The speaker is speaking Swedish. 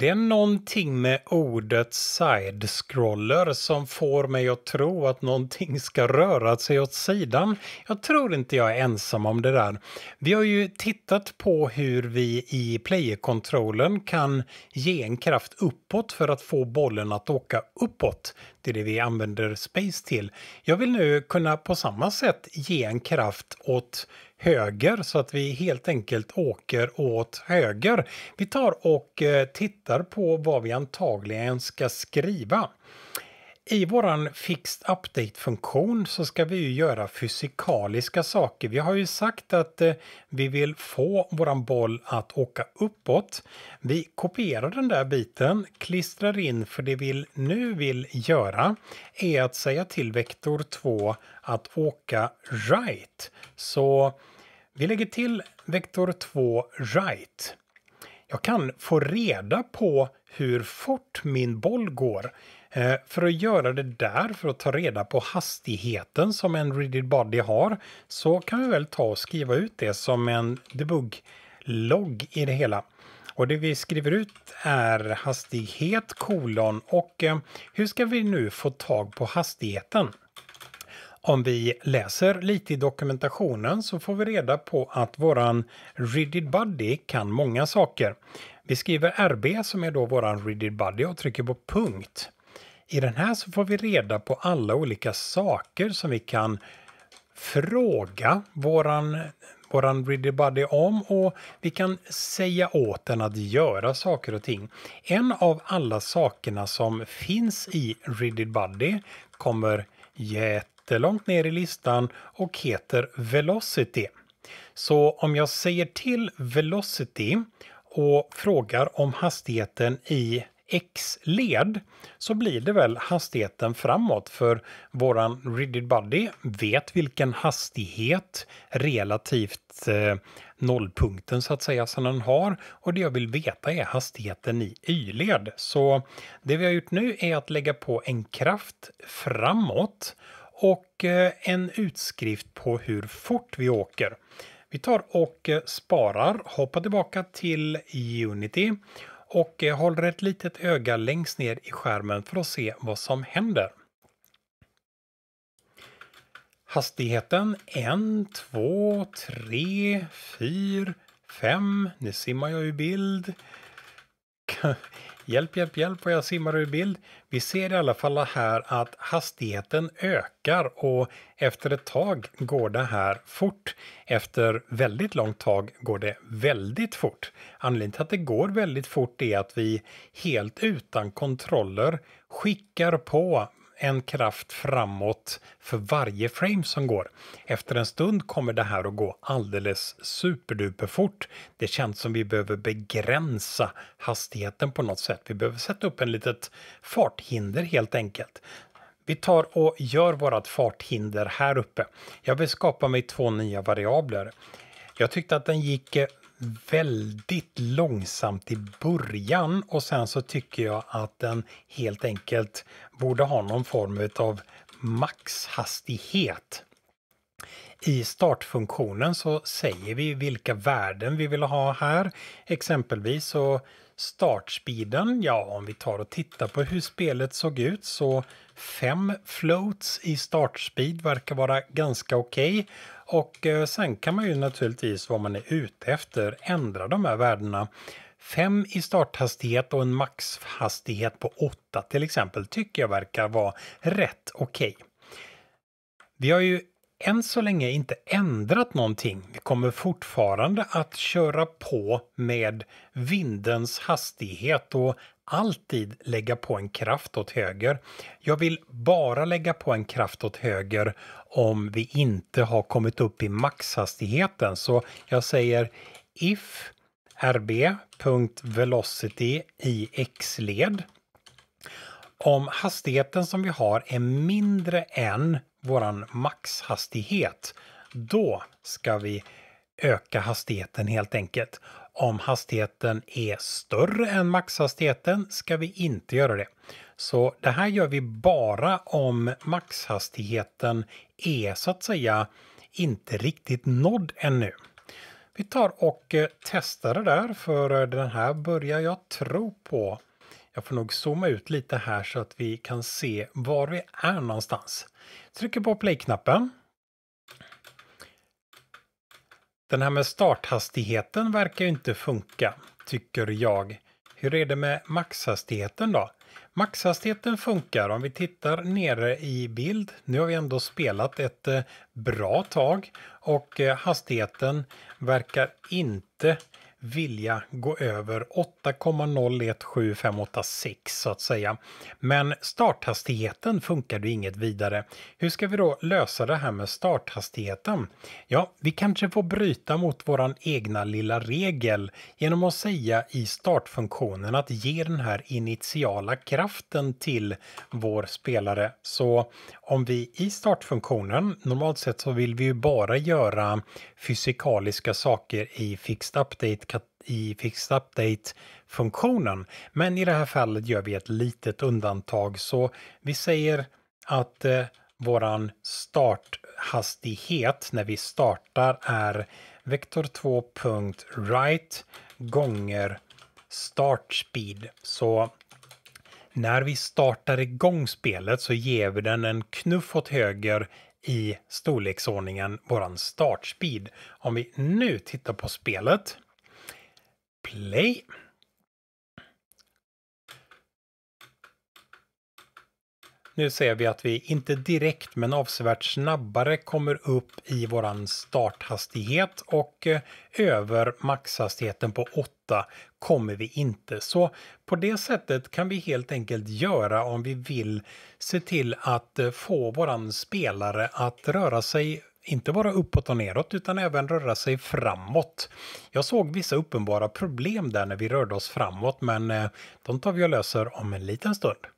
Det är någonting med ordet side-scroller som får mig att tro att någonting ska röra sig åt sidan. Jag tror inte jag är ensam om det där. Vi har ju tittat på hur vi i player-kontrollen kan ge en kraft uppåt för att få bollen att åka uppåt. Det är det vi använder space till. Jag vill nu kunna på samma sätt ge en kraft åt höger så att vi helt enkelt åker åt höger. Vi tar och eh, tittar på vad vi antagligen ska skriva. I våran Fixed Update-funktion så ska vi ju göra fysikaliska saker. Vi har ju sagt att eh, vi vill få våran boll att åka uppåt. Vi kopierar den där biten, klistrar in för det vi nu vill göra är att säga till vektor 2 att åka right. Så vi lägger till vektor 2 right. Jag kan få reda på hur fort min boll går. Eh, för att göra det där, för att ta reda på hastigheten som en rigid body har, så kan vi väl ta och skriva ut det som en debug-logg i det hela. Och det vi skriver ut är hastighet kolon och eh, hur ska vi nu få tag på hastigheten? Om vi läser lite i dokumentationen så får vi reda på att våran Rigid Buddy kan många saker. Vi skriver RB som är då våran Rigid Buddy och trycker på punkt. I den här så får vi reda på alla olika saker som vi kan fråga våran, våran Ready Buddy om och vi kan säga åt den att göra saker och ting. En av alla sakerna som finns i Ready Buddy kommer jätte jättelångt ner i listan och heter Velocity. Så om jag säger till Velocity och frågar om hastigheten i X-led så blir det väl hastigheten framåt för våran Rigid Buddy vet vilken hastighet relativt eh, nollpunkten så att säga som den har och det jag vill veta är hastigheten i Y-led. Så det vi har gjort nu är att lägga på en kraft framåt och eh, en utskrift på hur fort vi åker. Vi tar och eh, sparar, hoppar tillbaka till Unity och eh, håller ett litet öga längst ner i skärmen för att se vad som händer. Hastigheten 1, 2, 3, 4, 5. Nu simmar jag i bild. Hjälp, hjälp, hjälp vad jag simmar ur bild. Vi ser i alla fall här att hastigheten ökar och efter ett tag går det här fort. Efter väldigt långt tag går det väldigt fort. Anledningen till att det går väldigt fort är att vi helt utan kontroller skickar på en kraft framåt för varje frame som går. Efter en stund kommer det här att gå alldeles superduperfort. Det känns som vi behöver begränsa hastigheten på något sätt. Vi behöver sätta upp en litet farthinder helt enkelt. Vi tar och gör vårt farthinder här uppe. Jag vill skapa mig två nya variabler. Jag tyckte att den gick eh, väldigt långsamt i början och sen så tycker jag att den helt enkelt borde ha någon form av maxhastighet i startfunktionen så säger vi vilka värden vi vill ha här. Exempelvis så startspeeden, ja om vi tar och tittar på hur spelet såg ut så fem floats i startspeed verkar vara ganska okej. Okay. Och eh, sen kan man ju naturligtvis vad man är ute efter ändra de här värdena. 5 i starthastighet och en maxhastighet på 8 till exempel tycker jag verkar vara rätt okej. Okay. Vi har ju än så länge inte ändrat någonting. Vi kommer fortfarande att köra på med vindens hastighet och alltid lägga på en kraft åt höger. Jag vill bara lägga på en kraft åt höger om vi inte har kommit upp i maxhastigheten. Så jag säger if rb.velocity i x-led. Om hastigheten som vi har är mindre än vår maxhastighet, då ska vi öka hastigheten helt enkelt. Om hastigheten är större än maxhastigheten ska vi inte göra det. Så det här gör vi bara om maxhastigheten är så att säga inte riktigt nådd ännu. Vi tar och eh, testar det där för eh, den här börjar jag tro på jag får nog zooma ut lite här så att vi kan se var vi är någonstans. Trycker på play-knappen. Den här med starthastigheten verkar inte funka, tycker jag. Hur är det med maxhastigheten då? Maxhastigheten funkar om vi tittar nere i bild. Nu har vi ändå spelat ett eh, bra tag och eh, hastigheten verkar inte vilja gå över 8,017586 så att säga. Men starthastigheten funkar ju inget vidare. Hur ska vi då lösa det här med starthastigheten? Ja, vi kanske får bryta mot våran egna lilla regel genom att säga i startfunktionen att ge den här initiala kraften till vår spelare. Så om vi i startfunktionen, normalt sett så vill vi ju bara göra fysikaliska saker i fixed update i Fixed Update-funktionen. Men i det här fallet gör vi ett litet undantag så vi säger att eh, våran starthastighet när vi startar är vektor2.write gånger startspeed. Så när vi startar igång spelet så ger vi den en knuff åt höger i storleksordningen våran startspeed. Om vi nu tittar på spelet play. Nu ser vi att vi inte direkt men avsevärt snabbare kommer upp i våran starthastighet och eh, över maxhastigheten på 8 kommer vi inte. Så på det sättet kan vi helt enkelt göra om vi vill se till att eh, få våran spelare att röra sig inte bara uppåt och neråt utan även röra sig framåt. Jag såg vissa uppenbara problem där när vi rörde oss framåt men eh, de tar vi och löser om en liten stund.